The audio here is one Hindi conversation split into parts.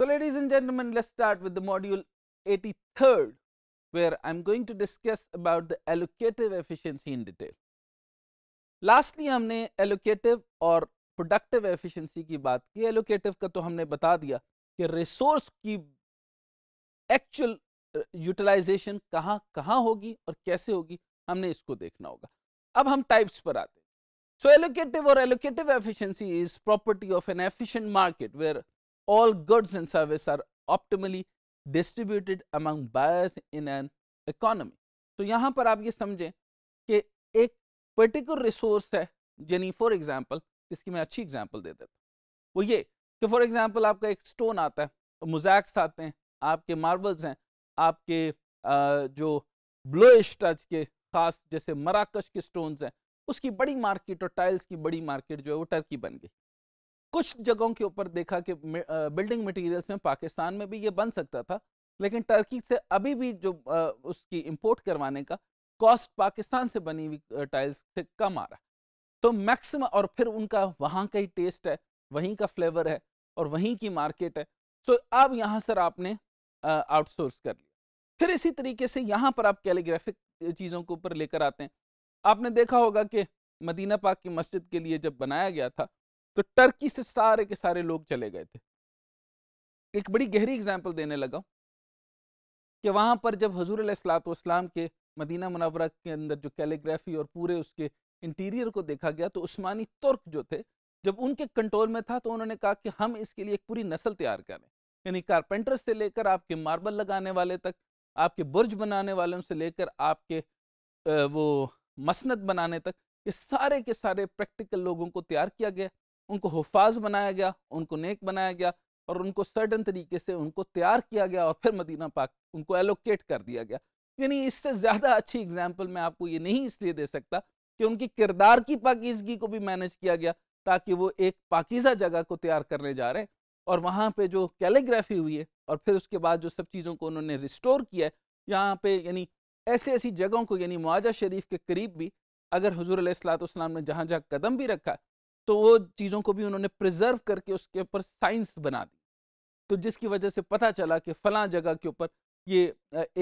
So ladies and gentlemen, let's start with the module 83rd, where I'm going to discuss about the allocative efficiency in detail. Lastly हमने एलोकेटिव और प्रोडक्टिव एफिशिएंसी की बात की एलोकेटिव का तो हमने बता दिया कि रिसोर्स की एक्चुअल यूटिलाइजेशन uh, कहाँ कहाँ होगी और कैसे होगी हमने इसको देखना होगा अब हम टाइप्स पर आते हैं सो एलोकेटिव और allocative efficiency is property of an efficient market where all goods and services are optimally distributed among buyers in an economy. तो यहाँ पर आप ये समझें कि एक पर्टिकुलर रिसोर्स है यानी फॉर एग्जाम्पल इसकी मैं अच्छी एग्जाम्पल दे देता हूँ वो ये कि फॉर एग्जाम्पल आपका एक स्टोन आता है तो मोजैक्स आते हैं आपके मार्बल्स हैं आपके आ, जो ब्लोइश टच के ख़ास जैसे मराकश के स्टोन्स हैं उसकी बड़ी मार्केट और टाइल्स की बड़ी मार्केट जो है वो टर्की बन गई कुछ जगहों के ऊपर देखा कि बिल्डिंग मटेरियल्स में पाकिस्तान में भी ये बन सकता था लेकिन टर्की से अभी भी जो उसकी इंपोर्ट करवाने का कॉस्ट पाकिस्तान से बनी हुई टाइल्स से कम आ रहा है तो मैक्सिम और फिर उनका वहाँ का ही टेस्ट है वहीं का फ्लेवर है और वहीं की मार्केट है तो अब यहाँ सर आपने आउटसोर्स कर लिया फिर इसी तरीके से यहाँ पर आप कैलीग्राफिक चीज़ों के ऊपर लेकर आते हैं आपने देखा होगा कि मदीना पाक की मस्जिद के लिए जब बनाया गया था तो टर्की से सारे के सारे लोग चले गए थे एक बड़ी गहरी एग्जाम्पल देने लगा कि वहाँ पर जब हजूर इस्लाम के मदीना मुनावरा के अंदर जो कैलीग्राफी और पूरे उसके इंटीरियर को देखा गया तो उस्मानी तुर्क जो थे जब उनके कंट्रोल में था तो उन्होंने कहा कि हम इसके लिए एक पूरी नस्ल तैयार करें यानी कारपेंटर से लेकर आपके मार्बल लगाने वाले तक आपके बुर्ज बनाने वालों से लेकर आपके वो मसनत बनाने तक ये सारे के सारे प्रैक्टिकल लोगों को तैयार किया गया उनको हफाज बनाया गया उनको नेक बनाया गया और उनको सर्टन तरीके से उनको तैयार किया गया और फिर मदीना पाक उनको एलोकेट कर दिया गया यानी इससे ज़्यादा अच्छी एग्जाम्पल मैं आपको ये नहीं इसलिए दे सकता कि उनकी किरदार की पाकिजगी को भी मैनेज किया गया ताकि वो एक पाकिज़ा जगह को तैयार करने जा रहे हैं और वहाँ पे जो कैलीग्राफी हुई है और फिर उसके बाद जो सब चीज़ों को उन्होंने रिस्टोर किया है यहाँ पे यानी ऐसी ऐसी जगहों को यानी मुआजा शरीफ के करीब भी अगर हजूर सलाम ने जहाँ जहाँ कदम भी रखा तो वो चीज़ों को भी उन्होंने प्रिजर्व करके उसके ऊपर साइंस बना दी तो जिसकी वजह से पता चला कि फला जगह के ऊपर ये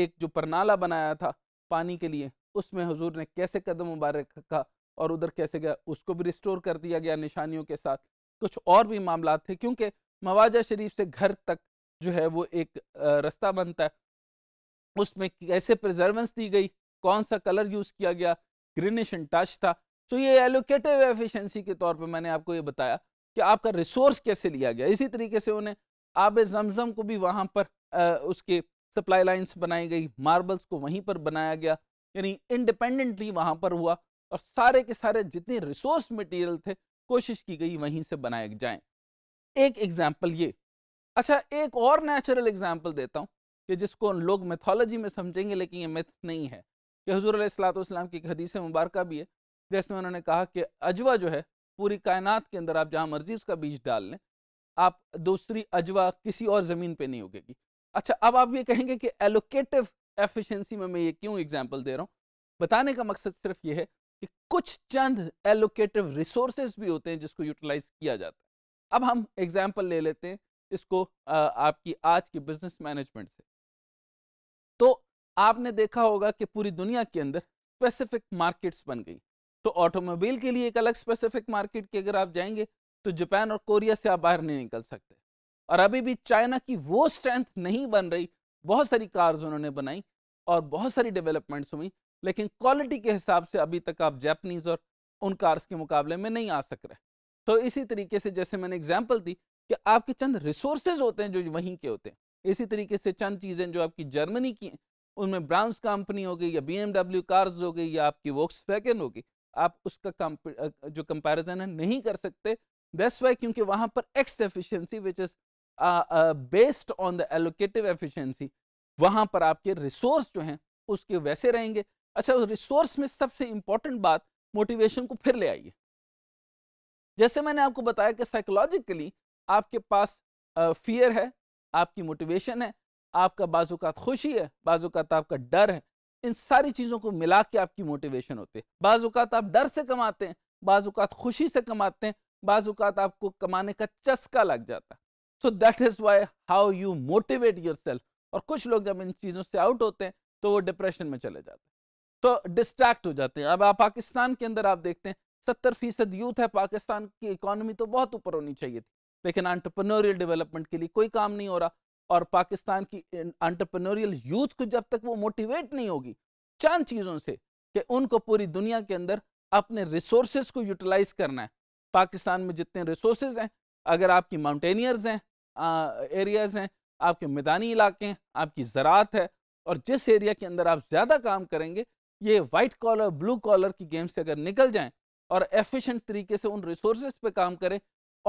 एक जो परनाला बनाया था पानी के लिए उसमें हजूर ने कैसे कदम मुबारक रखा और उधर कैसे गया उसको भी रिस्टोर कर दिया गया निशानियों के साथ कुछ और भी मामला थे क्योंकि मवाजा शरीफ से घर तक जो है वो एक रास्ता बनता है उसमें कैसे प्रिजर्वेंस दी गई कौन सा कलर यूज़ किया गया ग्रीनिश एंड टच था सो तो ये एलोकेटिव एफिशिएंसी के तौर पे मैंने आपको ये बताया कि आपका रिसोर्स कैसे लिया गया इसी तरीके से उन्हें आब जमजम को भी वहाँ पर आ, उसके सप्लाई लाइन्स बनाई गई मार्बल्स को वहीं पर बनाया गया यानी इंडिपेंडेंटली वहाँ पर हुआ और सारे के सारे जितने रिसोर्स मटीरियल थे कोशिश की गई वहीं से बनाए जाए एक एग्जाम्पल ये अच्छा एक और नेचुरल एग्जाम्पल देता हूँ कि जिसको लोग मैथोलॉजी में समझेंगे लेकिन ये मिथ नहीं है कि हजूर सलाम की एक हदीस मुबारक भी है जैसे उन्होंने कहा कि अजवा जो है पूरी कायनात के अंदर आप जहाँ मर्जी उसका बीज डाल लें आप दूसरी अजवा किसी और ज़मीन पे नहीं उगेगी अच्छा अब आप ये कहेंगे कि एलोकेटिव एफिशिएंसी में मैं ये क्यों एग्जांपल दे रहा हूँ बताने का मकसद सिर्फ ये है कि कुछ चंद एलोकेटिव रिसोर्सेज भी होते हैं जिसको यूटिलाइज किया जाता है अब हम एग्जाम्पल ले लेते हैं इसको आपकी आज की बिजनेस मैनेजमेंट से तो आपने देखा होगा कि पूरी दुनिया के अंदर स्पेसिफिक मार्केट्स बन गई तो ऑटोमोबाइल के लिए एक अलग स्पेसिफिक मार्केट की अगर आप जाएंगे तो जापान और कोरिया से आप बाहर नहीं निकल सकते और अभी भी चाइना की वो स्ट्रेंथ नहीं बन रही बहुत सारी कार्स उन्होंने बनाई और बहुत सारी डेवलपमेंट्स हुई लेकिन क्वालिटी के हिसाब से अभी तक आप जैपनीज़ और उन कार्स के मुकाबले में नहीं आ सक रहे तो इसी तरीके से जैसे मैंने एग्जाम्पल दी कि आपके चंद रिसोर्सेज होते हैं जो वहीं के होते हैं इसी तरीके से चंद चीज़ें जो आपकी जर्मनी की हैं उनमें ब्राउन्स कंपनी हो गई या बी कार्स हो गई या आपकी वोक्स हो गई आप उसका जो कंपैरिजन है नहीं कर सकते दैट्स वाई क्योंकि वहां पर x efficiency which is based on the allocative efficiency वहां पर आपके रिसोर्स जो हैं उसके वैसे रहेंगे अच्छा रिसोर्स में सबसे इंपॉर्टेंट बात मोटिवेशन को फिर ले आइए जैसे मैंने आपको बताया कि साइकोलॉजिकली आपके पास फियर है आपकी मोटिवेशन है आपका बाजूकात खुशी है बाजूकात आपका डर है इन सारी चीज़ों को मिला के आपकी मोटिवेशन होती है बाजूकात आप डर से कमाते हैं बाजूकात खुशी से कमाते हैं बाजूकात आपको कमाने का चस्का लग जाता है so that is why how you motivate your और कुछ लोग जब इन चीज़ों से आउट होते हैं तो वो डिप्रेशन में चले जाते हैं तो डिस्ट्रैक्ट हो जाते हैं अब आप पाकिस्तान के अंदर आप देखते हैं सत्तर फीसद यूथ है पाकिस्तान की इकोनॉमी तो बहुत ऊपर होनी चाहिए थी लेकिन आंट्रप्रनोरियल डेवलपमेंट के लिए कोई काम नहीं हो रहा और पाकिस्तान की अंटरप्रनोरियल यूथ को जब तक वो मोटिवेट नहीं होगी चंद चीज़ों से कि उनको पूरी दुनिया के अंदर अपने रिसोर्स को यूटिलाइज करना है पाकिस्तान में जितने रिसोर्स हैं अगर आपकी माउंटेनियर्स हैं एरियाज हैं आपके मैदानी इलाके हैं आपकी ज़रात है और जिस एरिया के अंदर आप ज़्यादा काम करेंगे ये वाइट कॉलर ब्लू कॉलर की गेम से अगर निकल जाएं और एफिशिएंट तरीके से उन रिसोर्स पे काम करें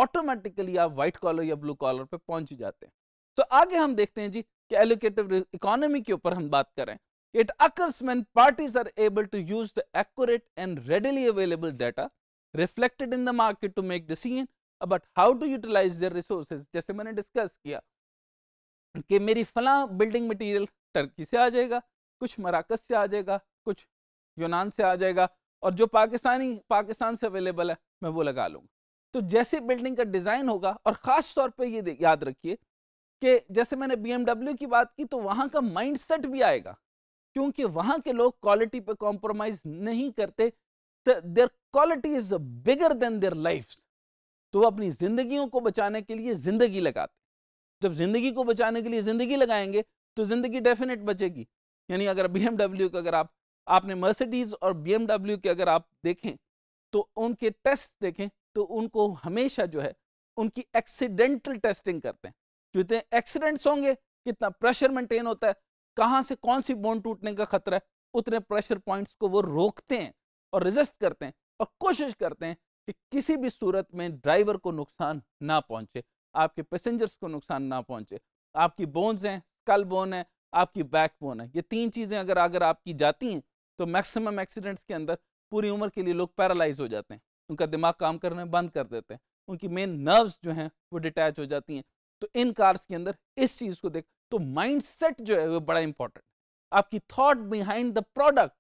ऑटोमेटिकली आप वाइट कॉलर या ब्लू कॉलर पे पहुंच जाते हैं तो आगे हम देखते हैं जी कि एलोकेटिव इकोनॉमी के ऊपर हम बात करें it occurs main parties are able to use the accurate and readily available data reflected in the market to make decision about how to utilize their resources जैसे मैंने डिस्कस किया कि मेरी फला बिल्डिंग मटेरियल टर्की से आ जाएगा कुछ मराकस से आ जाएगा कुछ यूनान से आ जाएगा और जो पाकिस्तानी पाकिस्तान से अवेलेबल है मैं वो लगा लूंगा तो जैसे बिल्डिंग का डिज़ाइन होगा और ख़ास तौर पे ये याद रखिए कि जैसे मैंने बीएमडब्ल्यू की बात की तो वहाँ का माइंडसेट भी आएगा क्योंकि वहाँ के लोग क्वालिटी पे कॉम्प्रोमाइज नहीं करते their quality is bigger than their life तो वो अपनी जिंदगियों को बचाने के लिए जिंदगी लगाते जब जिंदगी को बचाने के लिए जिंदगी लगाएंगे तो जिंदगी डेफिनेट बचेगी यानी अगर बी का अगर आप आपने मर्सिडीज और बी के अगर आप देखें तो उनके टेस्ट देखें तो उनको हमेशा जो है उनकी एक्सीडेंटल टेस्टिंग करते हैं जितने एक्सीडेंट्स होंगे कितना प्रेशर मेंटेन होता है कहाँ से कौन सी बोन टूटने का खतरा है उतने प्रेशर पॉइंट्स को वो रोकते हैं और रिजिस्ट करते हैं और कोशिश करते हैं कि किसी भी सूरत में ड्राइवर को नुकसान ना पहुंचे आपके पैसेंजर्स को नुकसान ना पहुंचे आपकी बोन्स हैं स्कल बोन है आपकी बैक बोन है ये तीन चीज़ें अगर अगर आपकी जाती हैं तो मैक्सिमम एक्सीडेंट्स के अंदर पूरी उम्र के लिए लोग पैरालाइज हो जाते हैं उनका दिमाग काम करना बंद कर देते हैं उनकी मेन नर्व्स जो हैं वो डिटैच हो जाती हैं तो इन कार्स के अंदर इस चीज को देख तो माइंड सेट जो है वो बड़ा इंपॉर्टेंट आपकी thought behind the product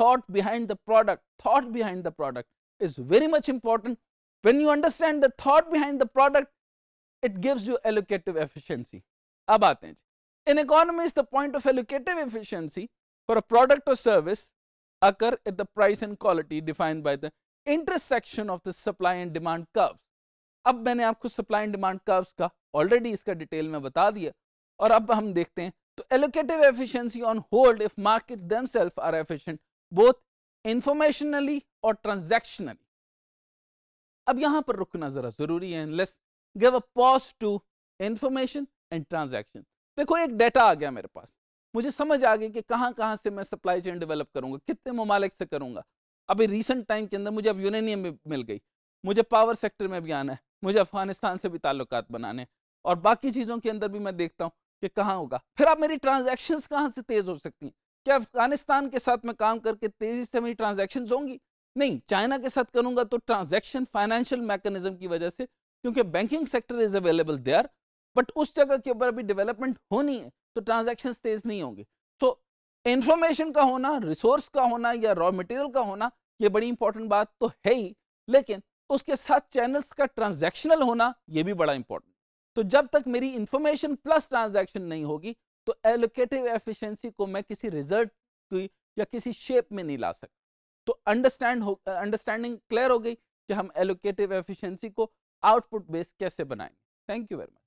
thought behind the product thought behind the product is very much important when you understand the thought behind the product it gives you allocative efficiency अब आते हैं in economy is the point of allocative efficiency for a product और service occur it the price and quality defined by the intersection of the supply and demand curves अब मैंने आपको सप्लाई एंड डिमांड का उसका ऑलरेडी इसका डिटेल में बता दिया और अब हम देखते हैं तो allocative efficiency on hold if market themselves are efficient both informationally और ट्रांजैक्शनली अब यहां पर रुकना जरा जरूरी है let's give a pause to information and transaction देखो एक डेटा आ गया मेरे पास मुझे समझ आ गई कि कहां कहां से मैं सप्लाई चेन डेवलप करूंगा कितने ममालिक से करूंगा अभी रिसेंट टाइम के अंदर मुझे अब यूरेनियम में मिल गई मुझे पावर सेक्टर में भी आना है मुझे अफगानिस्तान से भी ताल्लुक बनाने और बाकी चीज़ों के अंदर भी मैं देखता हूँ कि कहाँ होगा फिर आप मेरी ट्रांजेक्शन कहाँ से तेज़ हो सकती हैं क्या अफगानिस्तान के साथ मैं काम करके तेज़ी से मेरी ट्रांजेक्शन होंगी नहीं चाइना के साथ करूंगा तो ट्रांजेक्शन फाइनेंशियल मैकेनिज्म की वजह से क्योंकि banking sector is available there but उस जगह के ऊपर अभी डेवलपमेंट होनी है तो ट्रांजेक्शन तेज़ नहीं होंगे सो इंफॉर्मेशन का होना रिसोर्स का होना या रॉ मटेरियल का होना ये बड़ी इंपॉर्टेंट बात तो है ही लेकिन उसके साथ चैनल्स का ट्रांजैक्शनल होना ये भी बड़ा इंपॉर्टेंट तो जब तक मेरी इंफॉर्मेशन प्लस ट्रांजैक्शन नहीं होगी तो एलोकेटिव एफिशिएंसी को मैं किसी रिजल्ट की या किसी शेप में नहीं ला सकता तो अंडरस्टैंड अंडरस्टैंडिंग क्लियर हो गई कि हम एलोकेटिव एफिशियंसी को आउटपुट बेस कैसे बनाएंगे थैंक यू वेरी मच